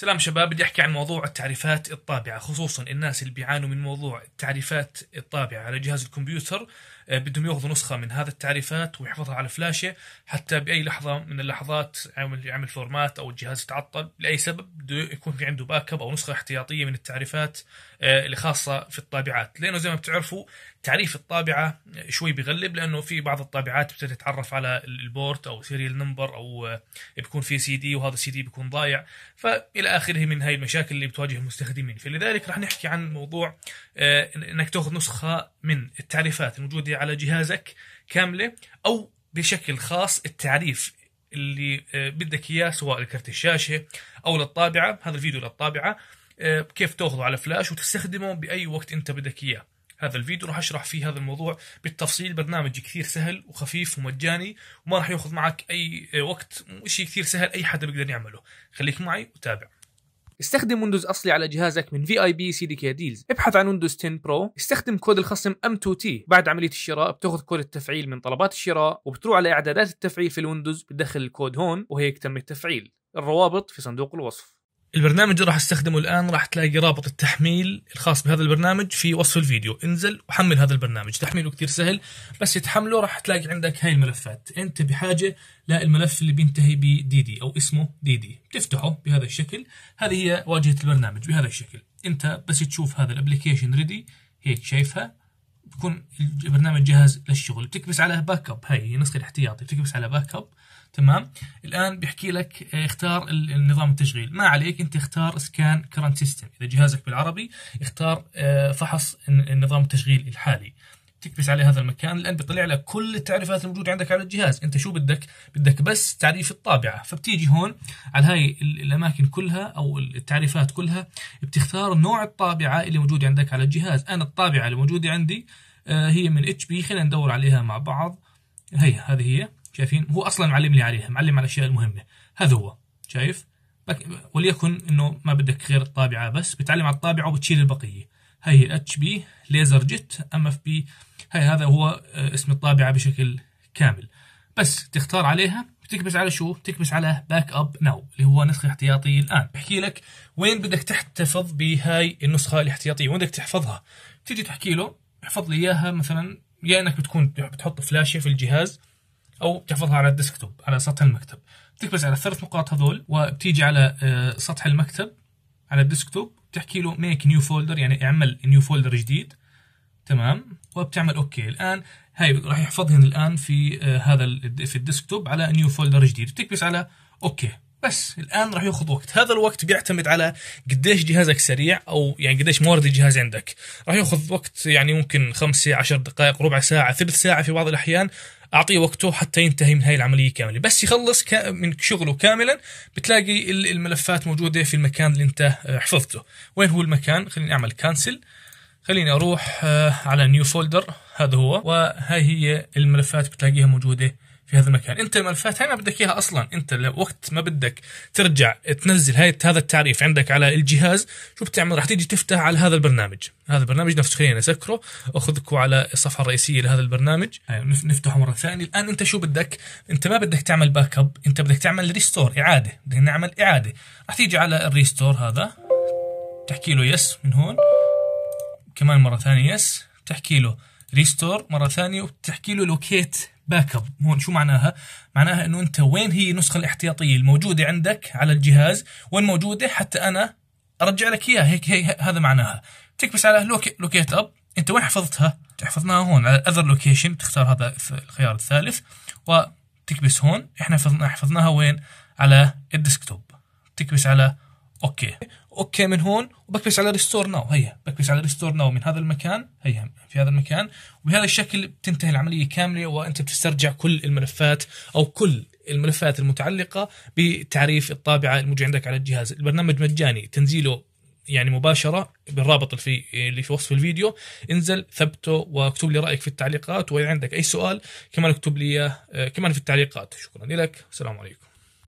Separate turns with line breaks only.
سلام شباب بدي احكي عن موضوع التعريفات الطابعه خصوصا الناس اللي بيعانوا من موضوع التعريفات الطابعه على جهاز الكمبيوتر آه، بدهم ياخذوا نسخه من هذا التعريفات ويحفظها على فلاشه حتى باي لحظه من اللحظات عمل يعمل فورمات او الجهاز يتعطل لاي سبب بده يكون في عنده باك اب او نسخه احتياطيه من التعريفات آه، اللي خاصه في الطابعات لانه زي ما بتعرفوا تعريف الطابعه شوي بغلب لانه في بعض الطابعات بتتعرف على البورت او سيريال نمبر او آه، بيكون في سي دي وهذا السي دي بيكون ضايع فالى الى اخره من هاي المشاكل اللي بتواجه المستخدمين فلذلك رح نحكي عن موضوع آه، انك تاخذ نسخه من التعريفات الموجوده على جهازك كامله او بشكل خاص التعريف اللي آه، بدك اياه سواء لكرت الشاشه او للطابعه هذا الفيديو للطابعه آه، كيف تاخذه على فلاش وتستخدمه باي وقت انت بدك اياه هذا الفيديو راح اشرح فيه هذا الموضوع بالتفصيل برنامج كثير سهل وخفيف ومجاني وما راح ياخذ معك اي وقت شيء كثير سهل اي حدا بيقدر يعمله خليك معي وتابع استخدم ويندوز اصلي على جهازك من في اي بي سي دي كي ديلز ابحث عن ويندوز 10 برو استخدم كود الخصم M2T بعد عمليه الشراء بتاخذ كود التفعيل من طلبات الشراء وبتروح على اعدادات التفعيل في الويندوز بتدخل الكود هون وهيك تم التفعيل الروابط في صندوق الوصف البرنامج اللي راح استخدمه الان راح تلاقي رابط التحميل الخاص بهذا البرنامج في وصف الفيديو انزل وحمل هذا البرنامج تحميله كثير سهل بس تحمله راح تلاقي عندك هاي الملفات انت بحاجه للملف اللي بينتهي ب دي دي او اسمه دي دي بتفتحه بهذا الشكل هذه هي واجهه البرنامج بهذا الشكل انت بس تشوف هذا الابلكيشن ريدي هيك شايفها بكون البرنامج جاهز للشغل بتكبس على باك اب هاي هي نسخه الاحتياطي بتكبس على باك اب تمام الان بيحكي لك آه، اختار النظام التشغيل ما عليك انت اختار سكان كرنت سيستم اذا جهازك بالعربي اختار آه، فحص النظام التشغيل الحالي تكبس عليه هذا المكان لان بيطلع لك كل التعريفات الموجوده عندك على الجهاز انت شو بدك بدك بس تعريف الطابعه فبتيجي هون على هاي الاماكن كلها او التعريفات كلها بتختار نوع الطابعه اللي موجوده عندك على الجهاز انا الطابعه اللي موجوده عندي آه، هي من اتش بي خلينا ندور عليها مع بعض هي هذه هي شايفين هو اصلا معلم لي عليها معلم على الاشياء المهمه هذا هو شايف وليكن انه ما بدك غير الطابعه بس بتعلم على الطابعه وبتشيل البقيه هي اتش بي ليزر جيت ام اف بي هي هذا هو آه، اسم الطابعه بشكل كامل بس تختار عليها بتكبس على شو بتكبس على باك اب ناو اللي هو نسخه احتياطي الان بحكي لك وين بدك تحتفظ بهاي النسخه الاحتياطيه وين بدك تحفظها بتيجي تحكي له احفظ لي اياها مثلا يا انك بتكون بتحط فلاشه في الجهاز او بتحفظها على الديسكتوب على سطح المكتب بتكبس على الثلاث نقاط هذول وبتيجي على آه، سطح المكتب على الديسكتوب بتحكي له ميك نيو فولدر يعني اعمل نيو فولدر جديد تمام وبتعمل اوكي الان هاي راح يحفظهن الان في آه هذا في الديسكتوب على نيو فولدر جديد بتكبس على اوكي بس الان راح ياخذ وقت هذا الوقت بيعتمد على قديش جهازك سريع او يعني قديش موارد الجهاز عندك راح ياخذ وقت يعني ممكن خمسة عشر دقائق ربع ساعه ثلث ساعه في بعض الاحيان اعطيه وقته حتى ينتهي من هاي العمليه كامله بس يخلص من شغله كاملا بتلاقي الملفات موجوده في المكان اللي انت آه، حفظته وين هو المكان خليني اعمل كانسل خليني اروح آه، على نيو فولدر هذا هو وهاي هي الملفات بتلاقيها موجوده في هذا المكان انت الملفات هاي ما بدك اياها اصلا انت وقت ما بدك ترجع تنزل هاي هذا التعريف عندك على الجهاز شو بتعمل راح تيجي تفتح على هذا البرنامج هذا البرنامج نفسه خلينا نسكره اخذكم على الصفحه الرئيسيه لهذا البرنامج أيوة، نفتحه مره ثانيه الان انت شو بدك انت ما بدك تعمل باك اب انت بدك تعمل ريستور اعاده بدنا نعمل اعاده راح تيجي على الريستور هذا تحكي له يس من هون كمان مره ثانيه يس تحكي له ريستور مره ثانيه وبتحكي له لوكيت باك اب هون شو معناها معناها انه انت وين هي النسخه الاحتياطيه الموجوده عندك على الجهاز وين موجوده حتى انا ارجع لك اياها هيك هي هذا معناها تكبس على لوكيت اب انت وين حفظتها حفظناها هون على اذر لوكيشن تختار هذا الخيار الثالث وتكبس هون احنا حفظناها وين على الديسكتوب تكبس على اوكي اوكي من هون وبكبس على ريستور ناو هيا بكبس على ريستور ناو من هذا المكان هيا في هذا المكان وبهذا الشكل بتنتهي العمليه كامله وانت بتسترجع كل الملفات او كل الملفات المتعلقه بتعريف الطابعه الموجوده عندك على الجهاز البرنامج مجاني تنزيله يعني مباشره بالرابط اللي في اللي في وصف الفيديو انزل ثبته واكتب لي رايك في التعليقات واذا عندك اي سؤال كمان اكتب لي آه، كمان في التعليقات شكرا لك السلام عليكم